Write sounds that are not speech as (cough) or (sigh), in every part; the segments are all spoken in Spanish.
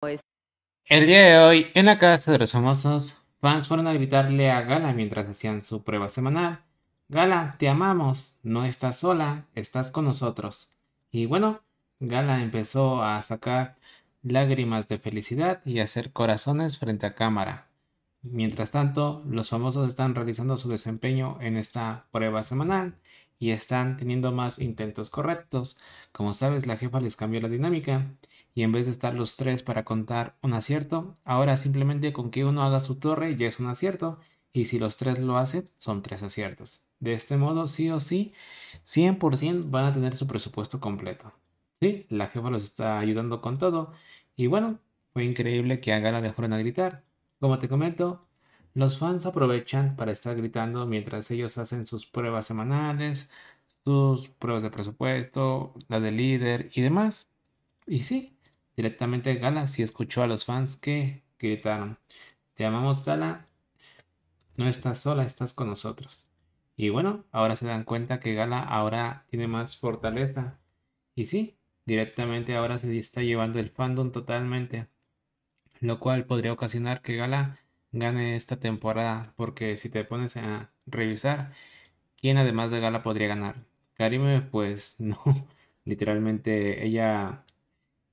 Pues. El día de hoy, en la casa de los famosos, fans fueron a gritarle a Gala mientras hacían su prueba semanal. Gala, te amamos, no estás sola, estás con nosotros. Y bueno, Gala empezó a sacar lágrimas de felicidad y hacer corazones frente a cámara. Mientras tanto, los famosos están realizando su desempeño en esta prueba semanal y están teniendo más intentos correctos. Como sabes, la jefa les cambió la dinámica y en vez de estar los tres para contar un acierto, ahora simplemente con que uno haga su torre ya es un acierto y si los tres lo hacen son tres aciertos. De este modo, sí o sí, 100% van a tener su presupuesto completo. Sí, la jefa los está ayudando con todo y bueno, fue increíble que haga la mejor en a gritar. Como te comento, los fans aprovechan para estar gritando mientras ellos hacen sus pruebas semanales, sus pruebas de presupuesto, la de líder y demás. Y sí, Directamente Gala sí escuchó a los fans que gritaron, te amamos Gala, no estás sola, estás con nosotros. Y bueno, ahora se dan cuenta que Gala ahora tiene más fortaleza. Y sí, directamente ahora se está llevando el fandom totalmente. Lo cual podría ocasionar que Gala gane esta temporada. Porque si te pones a revisar, ¿quién además de Gala podría ganar? Karime, pues (laughs) no. Literalmente ella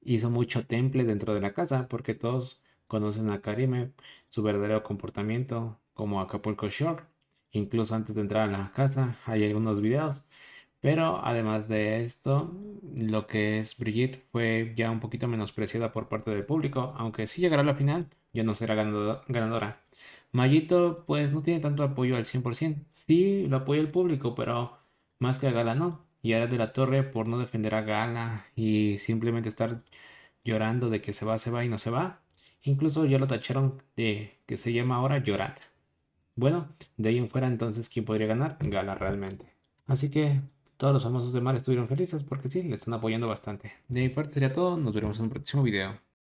hizo mucho temple dentro de la casa porque todos conocen a Karime, su verdadero comportamiento como Acapulco Shore. Incluso antes de entrar a la casa hay algunos videos. Pero además de esto, lo que es Brigitte fue ya un poquito menospreciada por parte del público, aunque si llegará a la final, ya no será ganadora. Mayito pues no tiene tanto apoyo al 100%, sí lo apoya el público, pero más que a Gala no y de la Torre por no defender a Gala y simplemente estar llorando de que se va, se va y no se va. Incluso ya lo tacharon de que se llama ahora Llorada. Bueno, de ahí en fuera entonces, ¿quién podría ganar? Gala realmente. Así que todos los famosos de mar estuvieron felices porque sí, le están apoyando bastante. De mi parte sería todo, nos veremos en un próximo video.